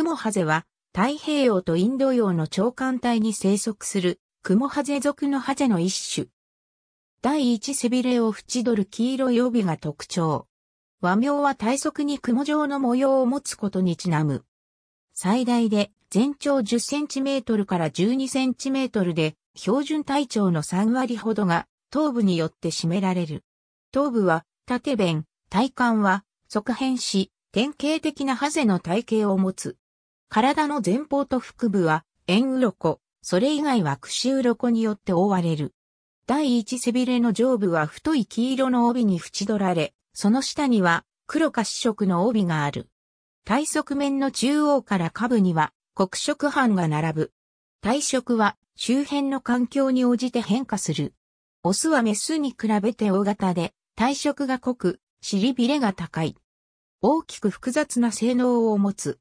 クモハゼは太平洋とインド洋の長官帯に生息するクモハゼ属のハゼの一種。第一背びれを縁取る黄色い帯が特徴。和名は体側に雲状の模様を持つことにちなむ。最大で全長 10cm から 12cm で標準体長の3割ほどが頭部によって占められる。頭部は縦弁、体幹は側辺し、典型的なハゼの体型を持つ。体の前方と腹部は、円鱗、それ以外は串鱗によって覆われる。第一背びれの上部は太い黄色の帯に縁取られ、その下には黒か紫色の帯がある。体側面の中央から下部には黒色斑が並ぶ。体色は周辺の環境に応じて変化する。オスはメスに比べて大型で、体色が濃く、尻びれが高い。大きく複雑な性能を持つ。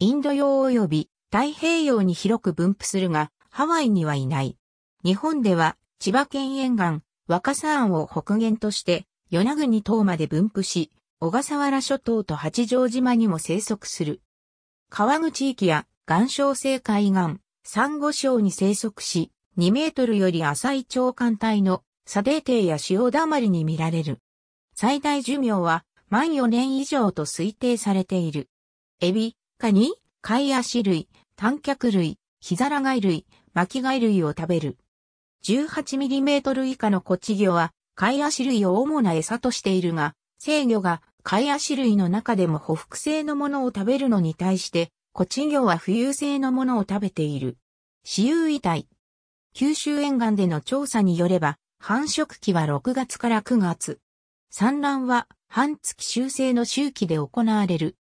インド洋及び太平洋に広く分布するが、ハワイにはいない。日本では、千葉県沿岸、若狭湾を北限として、与那国島まで分布し、小笠原諸島と八丈島にも生息する。川口域や岩礁性海岸、サンゴ礁に生息し、2メートルより浅い長官帯の砂テ底や潮だまりに見られる。最大寿命は、満4年以上と推定されている。エビ、下に、貝足類、短脚類、ヒザラ貝類、巻貝類を食べる。18mm 以下のコチ魚は、貝足類を主な餌としているが、生魚が貝足類の中でも捕服性のものを食べるのに対して、コチ魚は浮遊性のものを食べている。死有遺体。九州沿岸での調査によれば、繁殖期は6月から9月。産卵は半月修正の周期で行われる。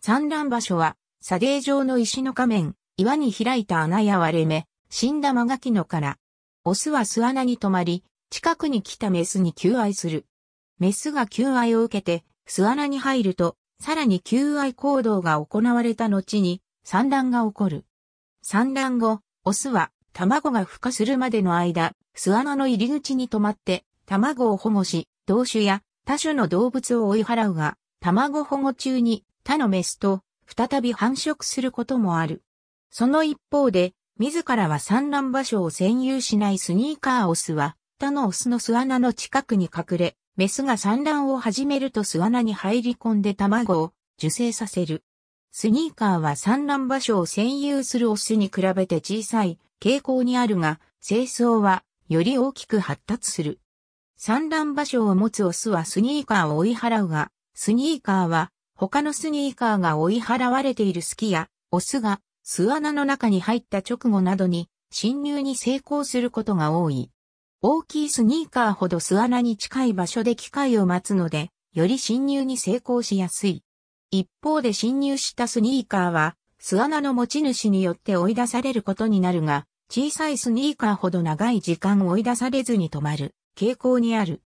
産卵場所は、砂泥状の石の仮面、岩に開いた穴や割れ目、死んだマガキの殻。オスは巣穴に止まり、近くに来たメスに求愛する。メスが求愛を受けて、巣穴に入ると、さらに求愛行動が行われた後に、産卵が起こる。産卵後、オスは卵が孵化するまでの間、巣穴の入り口に止まって、卵を保護し、同種や他種の動物を追い払うが、卵保護中に他のメスと再び繁殖することもある。その一方で、自らは産卵場所を占有しないスニーカーオスは、他のオスの巣穴の近くに隠れ、メスが産卵を始めると巣穴に入り込んで卵を受精させる。スニーカーは産卵場所を占有するオスに比べて小さい傾向にあるが、清掃はより大きく発達する。産卵場所を持つオスはスニーカーを追い払うが、スニーカーは他のスニーカーが追い払われている隙や、オスが巣穴の中に入った直後などに侵入に成功することが多い。大きいスニーカーほど巣穴に近い場所で機械を待つので、より侵入に成功しやすい。一方で侵入したスニーカーは、巣穴の持ち主によって追い出されることになるが、小さいスニーカーほど長い時間追い出されずに止まる傾向にある。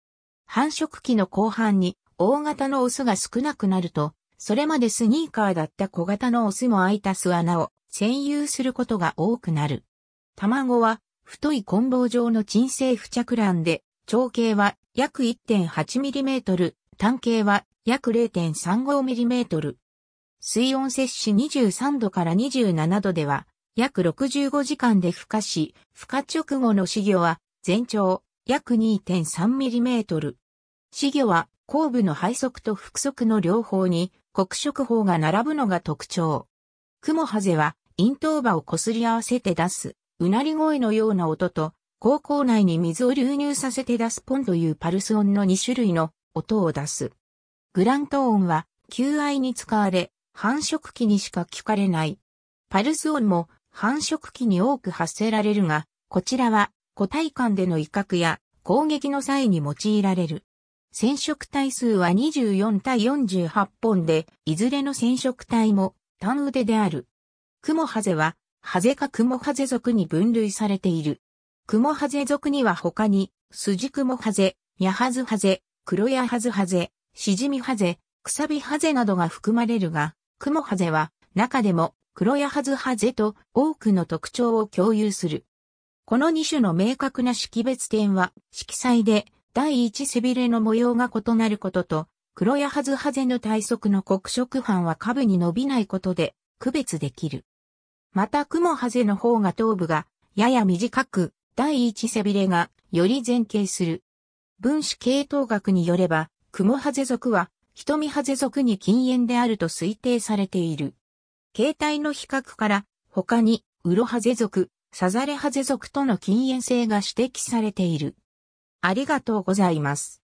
繁殖期の後半に大型のオスが少なくなると、それまでスニーカーだった小型のオスも開いた巣穴を占有することが多くなる。卵は太い棍棒状の鎮静付着卵で、長径は約 1.8mm、単径は約 0.35mm。水温摂取23度から27度では、約65時間で孵化し、孵化直後の死魚は全長約 2.3mm。死魚は後部の背側と腹側の両方に黒色法が並ぶのが特徴。クモハゼは、咽頭歯をこすり合わせて出す、うなり声のような音と、口腔内に水を流入させて出すポンというパルス音の2種類の音を出す。グラント音は、求愛に使われ、繁殖期にしか聞かれない。パルス音も繁殖期に多く発せられるが、こちらは個体間での威嚇や攻撃の際に用いられる。染色体数は24対48本で、いずれの染色体も単腕である。クモハゼは、ハゼかクモハゼ属に分類されている。クモハゼ属には他に、スジクモハゼ、ヤハズハゼ、クロヤハズハゼ、シジミハゼ、クサビハゼなどが含まれるが、クモハゼは中でもクロヤハズハゼと多くの特徴を共有する。この2種の明確な識別点は色彩で第一背びれの模様が異なることと、黒やはずはぜの体側の黒色斑は下部に伸びないことで区別できる。また雲ハゼの方が頭部がやや短く、第一背びれがより前傾する。分子系統学によれば、雲ハゼ属は瞳ハゼ属に禁煙であると推定されている。形態の比較から他にウロハゼ属、サザレハゼ属との禁煙性が指摘されている。ありがとうございます。